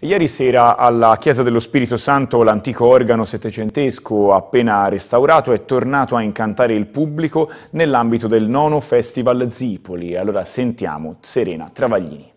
Ieri sera alla Chiesa dello Spirito Santo l'antico organo settecentesco appena restaurato è tornato a incantare il pubblico nell'ambito del nono Festival Zipoli. Allora sentiamo Serena Travaglini.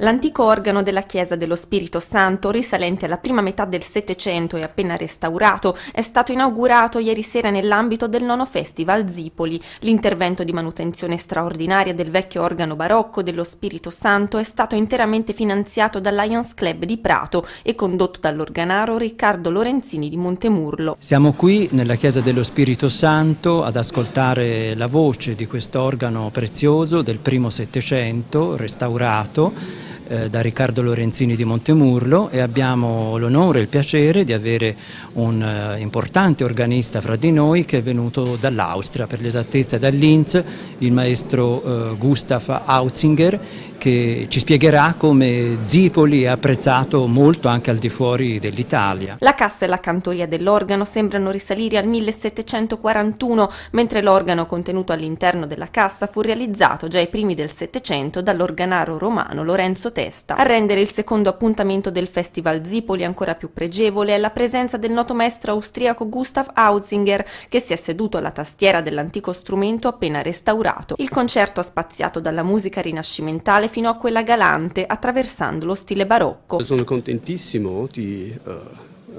L'antico organo della Chiesa dello Spirito Santo, risalente alla prima metà del Settecento e appena restaurato, è stato inaugurato ieri sera nell'ambito del nono Festival Zipoli. L'intervento di manutenzione straordinaria del vecchio organo barocco dello Spirito Santo è stato interamente finanziato dal Lions Club di Prato e condotto dall'organaro Riccardo Lorenzini di Montemurlo. Siamo qui nella Chiesa dello Spirito Santo ad ascoltare la voce di quest'organo prezioso del primo Settecento, restaurato eh, da Riccardo Lorenzini di Montemurlo e abbiamo l'onore e il piacere di avere un eh, importante organista fra di noi che è venuto dall'Austria, per l'esattezza dall'Inz, il maestro eh, Gustav Hautzinger che ci spiegherà come Zipoli è apprezzato molto anche al di fuori dell'Italia. La cassa e la cantoria dell'organo sembrano risalire al 1741, mentre l'organo contenuto all'interno della cassa fu realizzato già ai primi del Settecento dall'organaro romano Lorenzo Testa. A rendere il secondo appuntamento del Festival Zipoli ancora più pregevole è la presenza del noto maestro austriaco Gustav Hausinger, che si è seduto alla tastiera dell'antico strumento appena restaurato. Il concerto ha spaziato dalla musica rinascimentale fino a quella galante, attraversando lo stile barocco. Sono contentissimo di uh,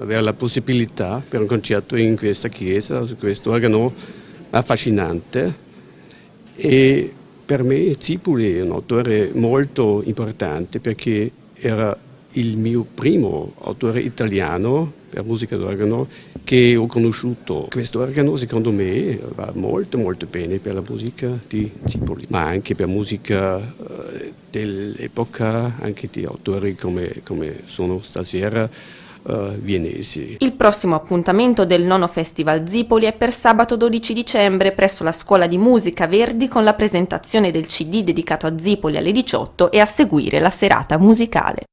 avere la possibilità per un concerto in questa chiesa, su questo organo affascinante e per me Zipuli è un autore molto importante perché era il mio primo autore italiano per musica d'organo che ho conosciuto. Questo organo secondo me va molto molto bene per la musica di Zipoli, ma anche per musica eh, dell'epoca, anche di autori come, come sono stasera, Uh, vienesi. Il prossimo appuntamento del nono Festival Zipoli è per sabato 12 dicembre presso la Scuola di Musica Verdi con la presentazione del CD dedicato a Zipoli alle 18 e a seguire la serata musicale.